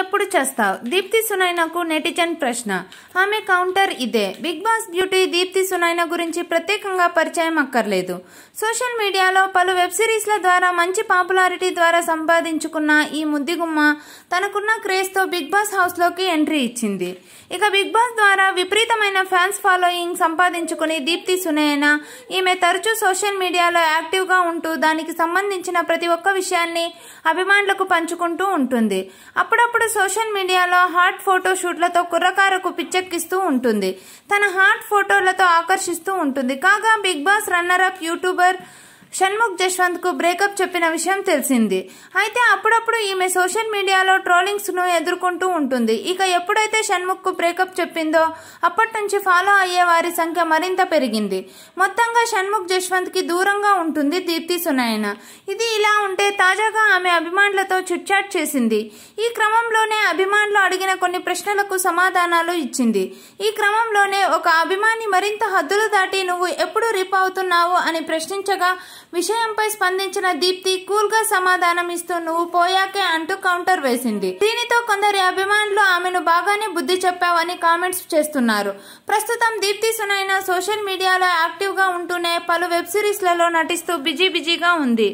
ఎప్పుడు చేస్తావు దీప్తి సునైనాకు నెటిజన్ ప్రశ్న ఆమె కౌంటర్ ఇదే Bigg Boss beauty Deepthi Sunaina గురించి ప్రత్యేకంగా పరిచయం అక్కర్లేదు సోషల్ మీడియాలో పలు వెబ్ సిరీస్ల ద్వారా మంచి పాపులారిటీ ద్వారా సంపాదించుకున్న ఈ ముద్దిగుమ్మ తనకున్న క్రేజ్తో బిగ్ బాస్ హౌస్లోకి ఎంట్రీ ఇచ్చింది ఇక బిగ్ బాస్ ద్వారా విపరీతమైన ఫ్యాన్స్ ఫాలోయింగ్ సంపాదించుకుని దీప్తి సునైనా ఈమె తరచూ సోషల్ మీడియాలో యాక్టివ్గా ఉంటూ దానికి సంబంధించిన ప్రతి ఒక్క విషయాన్ని అభిమానులకు పంచుకుంటూ ఉంటుంది అప్పుడప్పుడు సోషల్ మీడియాలో హాట్ ఫోటో షూట్లతో కుర్రకారకు పిచ్చెక్కిస్తూ ఉంటుంది తన హాట్ ఫోటోలతో ఆకర్షిస్తూ ఉంటుంది కాగా Bigg Boss runner up YouTuber Shanmukh జశ్వంత్కు బ్రేకప్ చెప్పిన విషయం తెలిసింది అయితే అప్పుడప్పుడు ఈమె సోషల్ మీడియాలో ట్రోలింగ్స్ను ఎదుర్కొంటూ ఉంటుంది ఇక ఎప్పుడైతే కు బ్రేకప్ చెప్పిందో అప్పటి నుంచి ఫాలో అయ్యే వారి సంఖ్య మరింత పెరిగింది మొత్తంగా షణ్ముఖ్ జశ్వంత్కి దూరంగా ఉంటుంది దీప్తి సునాయన ఇది ఇలా ఉంటే తాజాగా ఆమె అభిమానులతో చిట్చాట్ చేసింది ఈ క్రమంలోనే అభిమానులు అడిగిన కొన్ని ప్రశ్నలకు సమాధానాలు ఇచ్చింది ఈ క్రమంలోనే ఒక అభిమాని మరింత హద్దులు దాటి నువ్వు ఎప్పుడు రిప్ అవుతున్నావు అని ప్రశ్నించగా విషయంపై స్పందించిన దీప్తి కూల్ గా సమాధానం ఇస్తూ నువ్వు పోయాకే అంటూ కౌంటర్ వేసింది దీనితో కొందరి అభిమానులు ఆమెను బాగానే బుద్ధి చెప్పావని కామెంట్స్ చేస్తున్నారు ప్రస్తుతం దీప్తి సునైనా సోషల్ మీడియాలో యాక్టివ్ గా ఉంటూనే పలు వెబ్ సిరీస్లలో నటిస్తూ బిజీ బిజీగా ఉంది